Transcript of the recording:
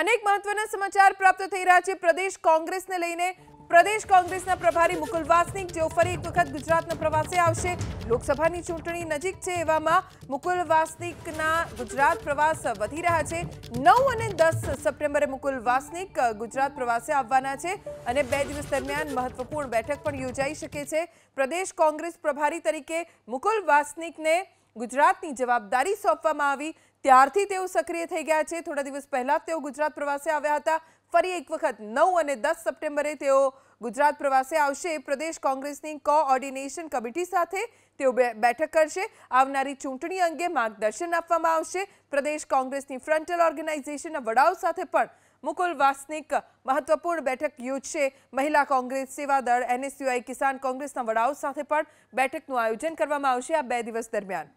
અનેક મહત્વના સમાચાર પ્રાપ્ત થઈ રહ્યા છે પ્રદેશ કોંગ્રેસને લઈને પ્રદેશ કોંગ્રેસના પ્રભારી મુકુલ વાસનિક જેઓ ફરી એક વખત ગુજરાતના પ્રવાસે આવશે લોકસભાની ચૂંટણી નજીક છે એવામાં મુકુલ વાસનિકના ગુજરાત પ્રવાસ વધી રહ્યા છે નવ અને દસ સપ્ટેમ્બરે મુકુલ વાસનિક ગુજરાત પ્રવાસે આવવાના છે અને બે દિવસ દરમિયાન મહત્વપૂર્ણ બેઠક પણ યોજાઈ શકે છે પ્રદેશ કોંગ્રેસ પ્રભારી તરીકે મુકુલ વાસનિકને ગુજરાત ની જવાબદારી સોંપવામાં આવી ત્યારથી તેઓ સક્રિય થઈ ગયા છે થોડા દિવસ પહેલા તેઓ ગુજરાત પ્રવાસી આવ્યા હતા ફરી એક વખત 9 અને 10 સપ્ટેમ્બરે તેઓ ગુજરાત પ્રવાસી આવશે પ્રદેશ કોંગ્રેસ ની કોઓર્ડિનેશન કમિટી સાથે તેઓ બેઠક કરશે આવનારી ચૂંટણી અંગે માર્ગદર્શન આપવામાં આવશે પ્રદેશ કોંગ્રેસ ની ફ્રન્ટલ ઓર્ગેનાઇઝેશન ના વડાઓ સાથે પણ મુકુલ વાસનીક મહત્વપૂર્ણ બેઠક યોજશે મહિલા કોંગ્રેસ સેવા દળ NCUI કિસાન કોંગ્રેસ ના વડાઓ સાથે પણ બેઠક નું આયોજન કરવામાં આવશે આ બે દિવસ દરમિયાન